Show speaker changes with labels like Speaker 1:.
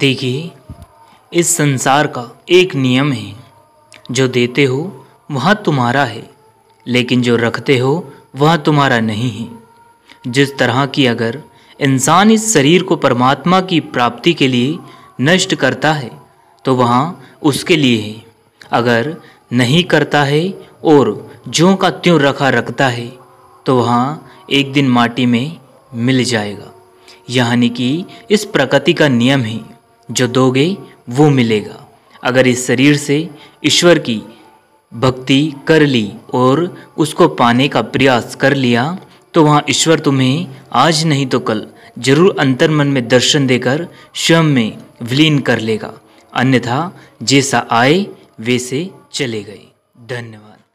Speaker 1: देखिए इस संसार का एक नियम है जो देते हो वह तुम्हारा है लेकिन जो रखते हो वह तुम्हारा नहीं है जिस तरह की अगर इंसान इस शरीर को परमात्मा की प्राप्ति के लिए नष्ट करता है तो वह उसके लिए है अगर नहीं करता है और ज्यों का त्यों रखा रखता है तो वह एक दिन माटी में मिल जाएगा यानी कि इस प्रकृति का नियम है जो दोगे वो मिलेगा अगर इस शरीर से ईश्वर की भक्ति कर ली और उसको पाने का प्रयास कर लिया तो वहाँ ईश्वर तुम्हें आज नहीं तो कल जरूर अंतर मन में दर्शन देकर स्वयं में विलीन कर लेगा अन्यथा जैसा आए वैसे
Speaker 2: चले गए
Speaker 3: धन्यवाद